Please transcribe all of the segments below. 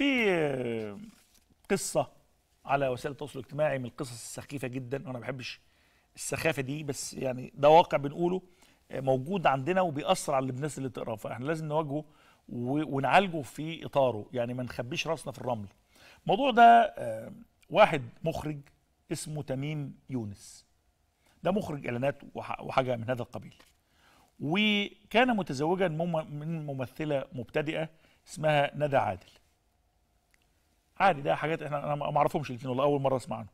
في آه، قصه على وسائل التواصل الاجتماعي من القصص السخيفه جدا وانا ما بحبش السخافه دي بس يعني ده واقع بنقوله آه، موجود عندنا وبيأثر على الناس اللي تقراه فاحنا لازم نواجهه ونعالجه في اطاره يعني ما نخبيش راسنا في الرمل الموضوع ده آه، واحد مخرج اسمه تميم يونس ده مخرج اعلانات وحاجه من هذا القبيل وكان متزوجا من ممثله مبتدئه اسمها ندى عادل عادي ده حاجات احنا انا ما اعرفهمش الاثنين والله اول مره اسمع عنهم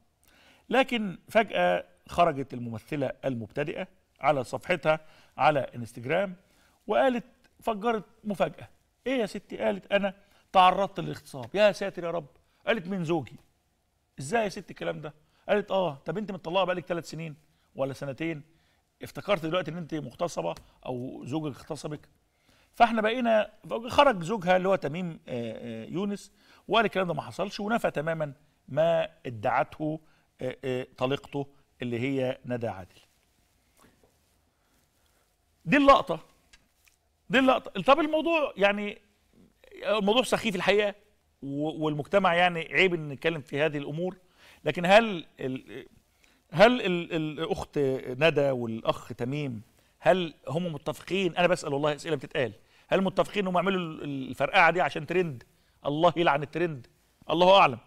لكن فجاه خرجت الممثله المبتدئه على صفحتها على انستجرام وقالت فجرت مفاجاه ايه يا ستي قالت انا تعرضت للاغتصاب يا ساتر يا رب قالت من زوجي ازاي يا ست الكلام ده قالت اه طب انت مطلقه بقالك ثلاث سنين ولا سنتين افتكرت دلوقتي ان انت مغتصبه او زوجك اغتصبك فاحنا بقينا خرج زوجها اللي هو تميم آه، آه، يونس وقال الكلام ده ما حصلش ونفى تماما ما ادعته آه، طليقته اللي هي ندى عادل دي اللقطه دي اللقطه طب الموضوع يعني الموضوع سخيف الحقيقه والمجتمع يعني عيب ان نتكلم في هذه الامور لكن هل الـ هل الـ الاخت ندى والاخ تميم هل هم متفقين انا بسال والله اسئله بتتقال هل متفقين انهم يعملوا الفرقعه دي عشان ترند الله يلعن الترند الله اعلم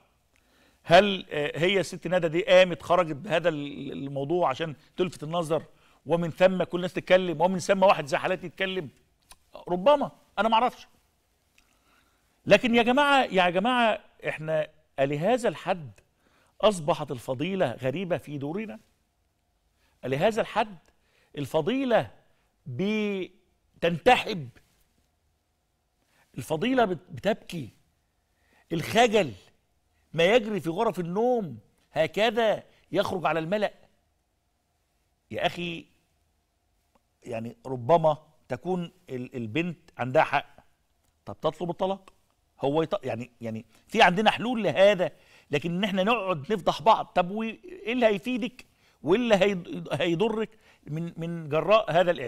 هل آه، هي الست ندى دي قامت خرجت بهذا الموضوع عشان تلفت النظر ومن ثم كل الناس تتكلم ومن ثم واحد زي حالاتي يتكلم ربما انا ما اعرفش لكن يا جماعه يا جماعه احنا لهذا الحد اصبحت الفضيله غريبه في دورنا لهذا الحد الفضيله بتنتحب الفضيلة بتبكي الخجل ما يجري في غرف النوم هكذا يخرج على الملأ يا أخي يعني ربما تكون البنت عندها حق طب تطلب الطلاق هو يط... يعني يعني في عندنا حلول لهذا لكن ان احنا نقعد نفضح بعض طب وايه اللي هيفيدك وايه اللي هيضرك من من جراء هذا الاعلان